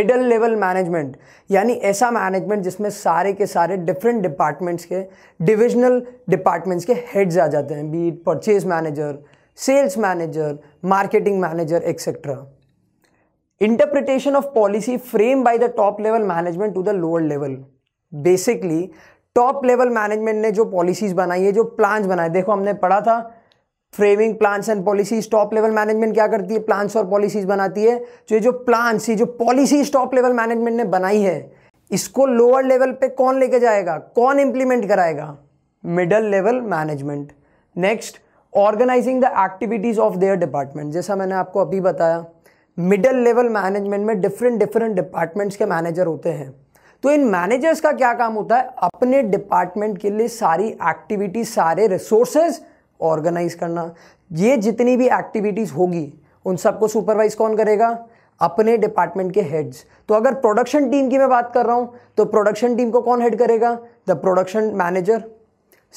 middle level management यानी ऐसा management जिसमें सारे के सारे डिफरेंट डिपार्टमेंट्स के डिविजनल डिपार्टमेंट्स के हेड्स आ जाते हैं बी purchase manager sales manager marketing manager etcetera interpretation of policy frame by the top level management to the lower level basically top level management ने जो पॉलिसीज बनाई है जो प्लान्स बनाए देखो हमने पढ़ा था framing plans and policies top level management क्या करती है प्लान्स और पॉलिसीज बनाती है जो तो ये जो प्लान्स ये जो पॉलिसीज टॉप लेवल मैनेजमेंट ने बनाई है इसको लोअर लेवल पे कौन लेके जाएगा कौन इंप्लीमेंट कराएगा middle level management next organizing the activities of their department जैसा मैंने आपको अभी बताया मिडल लेवल मैनेजमेंट में डिफरेंट डिफरेंट डिपार्टमेंट्स के मैनेजर होते हैं तो इन मैनेजर्स का क्या काम होता है अपने डिपार्टमेंट के लिए सारी एक्टिविटी सारे रिसोर्सेज ऑर्गेनाइज करना ये जितनी भी एक्टिविटीज़ होगी उन सबको सुपरवाइज कौन करेगा अपने डिपार्टमेंट के हेड्स तो अगर प्रोडक्शन टीम की मैं बात कर रहा हूँ तो प्रोडक्शन टीम को कौन हेड करेगा the production manager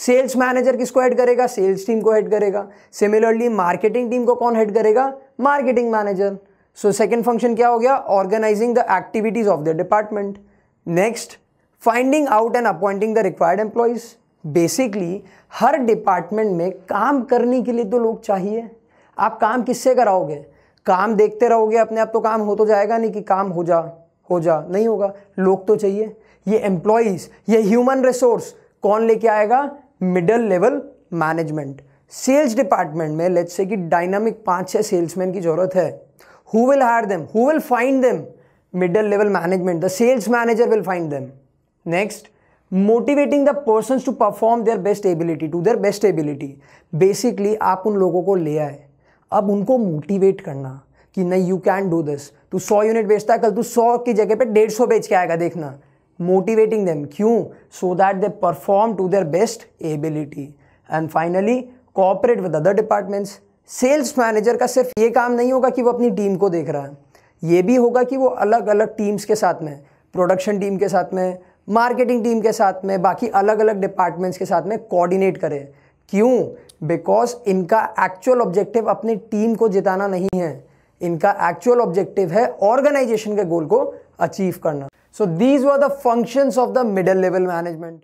sales manager किसको हेड करेगा सेल्स टीम को हेड करेगा सिमिलरली मार्केटिंग टीम को कौन हेड करेगा marketing manager so second function क्या हो गया organizing the activities of the department next finding out and appointing the required employees basically हर डिपार्टमेंट में काम करने के लिए तो लोग चाहिए आप काम किससे कराओगे काम देखते रहोगे अपने आप तो काम हो तो जाएगा नहीं कि काम हो जा हो जा नहीं होगा लोग तो चाहिए ये एम्प्लॉयज़ ये ह्यूमन रिसोर्स कौन लेके आएगा middle level management sales department में लेट्स से कि डायनामिक पाँच छः सेल्समैन की ज़रूरत है who will hire them who will find them middle level management the sales manager will find them next motivating the person to perform their best ability to their best ability basically आप उन लोगों को ले आए अब उनको motivate करना कि नहीं यू कैन डू दिस तू सौ यूनिट बेचता है कल तू सौ की जगह पे डेढ़ सौ बेच के आएगा देखना मोटिवेटिंग देम क्यों so that they perform to their best ability and finally cooperate with other departments sales manager का सिर्फ ये काम नहीं होगा कि वो अपनी टीम को देख रहा है ये भी होगा कि वो अलग अलग टीम्स के साथ में प्रोडक्शन टीम के साथ में मार्केटिंग टीम के साथ में बाकी अलग अलग डिपार्टमेंट्स के साथ में कोऑर्डिनेट करें क्यों बिकॉज इनका एक्चुअल ऑब्जेक्टिव अपनी टीम को जिताना नहीं है इनका एक्चुअल ऑब्जेक्टिव है ऑर्गेनाइजेशन के गोल को अचीव करना so these were the functions of the middle level management